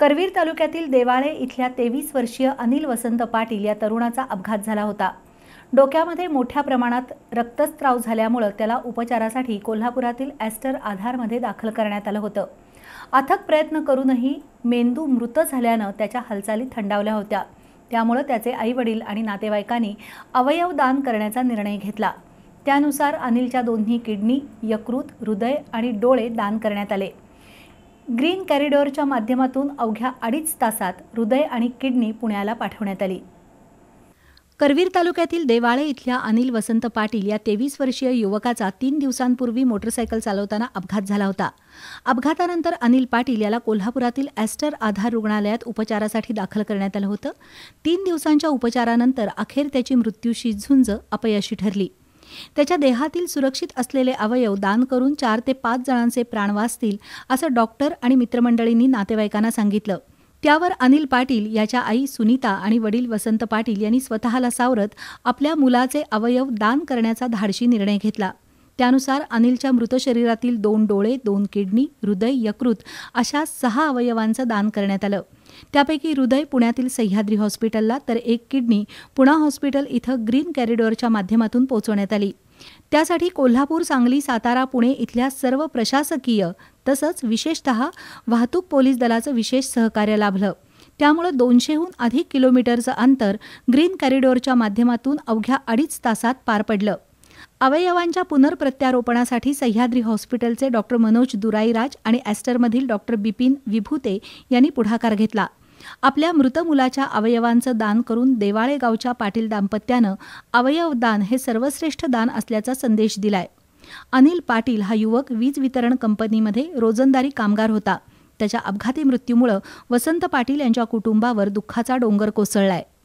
करवीर तालुक्यातील देवाळे इथल्या तेवीस वर्षीय अनिल वसंत पाटील या तरुणाचा अपघात झाला होता डोक्यामध्ये मोठ्या प्रमाणात रक्तस्त्राव झाल्यामुळं त्याला उपचारासाठी कोल्हापुरातील ॲस्टर आधारमध्ये दाखल करण्यात आलं होतं अथक प्रयत्न करूनही मेंदू मृत झाल्यानं त्याच्या हालचाली थंडावल्या होत्या त्यामुळं त्याचे आई वडील आणि नातेवाईकांनी अवयव दान करण्याचा निर्णय घेतला त्यानुसार अनिलच्या दोन्ही किडनी यकृत हृदय आणि डोळे दान करण्यात आले ग्रीन कॉरिडॉरच्या माध्यमातून अवघ्या अडीच तासात हृदय आणि किडनी पुण्याला पाठवण्यात आली करवीर तालुक्यातील देवाळे इथल्या अनिल वसंत पाटील या तेवीस वर्षीय युवकाचा तीन दिवसांपूर्वी मोटरसायकल चालवताना अपघात झाला होता अपघातानंतर अनिल पाटील याला कोल्हापुरातील ॲस्टर आधार रुग्णालयात उपचारासाठी दाखल करण्यात आलं होतं तीन दिवसांच्या उपचारानंतर अखेर त्याची मृत्यूशी झुंज अपयशी ठरली त्याच्या देहातील सुरक्षित असलेले अवयव दान करून चार ते पाच जणांचे प्राण वाचतील असं डॉक्टर आणि मित्रमंडळींनी नातेवाईकांना सांगितलं त्यावर अनिल पाटील याच्या आई सुनीता आणि वडील वसंत पाटील यांनी स्वतःला सावरत आपल्या मुलाचे अवयव दान करण्याचा धाडशी निर्णय घेतला त्यानुसार अनिलच्या मृत शरीरातील दोन डोळे दोन किडनी हृदय यकृत अशा सहा अवयवांचं दान करण्यात आलं त्यापैकी हृदय पुण्यातील सह्याद्री हॉस्पिटलला तर एक किडनी पुणा हॉस्पिटल इथं ग्रीन कॅरिडॉरच्या माध्यमातून पोहोचवण्यात आली त्यासाठी कोल्हापूर सांगली सातारा पुणे इथल्या सर्व प्रशासकीय तसंच विशेषत वाहतूक पोलीस दलाचं विशेष सहकार्य लाभलं त्यामुळे दोनशेहून अधिक किलोमीटरचं अंतर ग्रीन कॅरिडॉरच्या माध्यमातून अवघ्या अडीच तासात पार पडलं अवयवांच्या पुनर्प्रत्यारोपणासाठी सह्याद्री हॉस्पिटलचे डॉक्टर मनोज दुराईराज आणि ॲस्टरमधील डॉक्टर बिपिन विभूते यांनी पुढाकार घेतला आपल्या मृत मुलाच्या अवयवांचं दान करून देवाळेगावच्या पाटील दाम्पत्यानं अवयवदान हे सर्वश्रेष्ठ दान असल्याचा संदेश दिलाय अनिल पाटील हा युवक वीज वितरण कंपनीमध्ये रोजंदारी कामगार होता त्याच्या अपघाती मृत्यूमुळं वसंत पाटील यांच्या कुटुंबावर दुःखाचा डोंगर कोसळलाय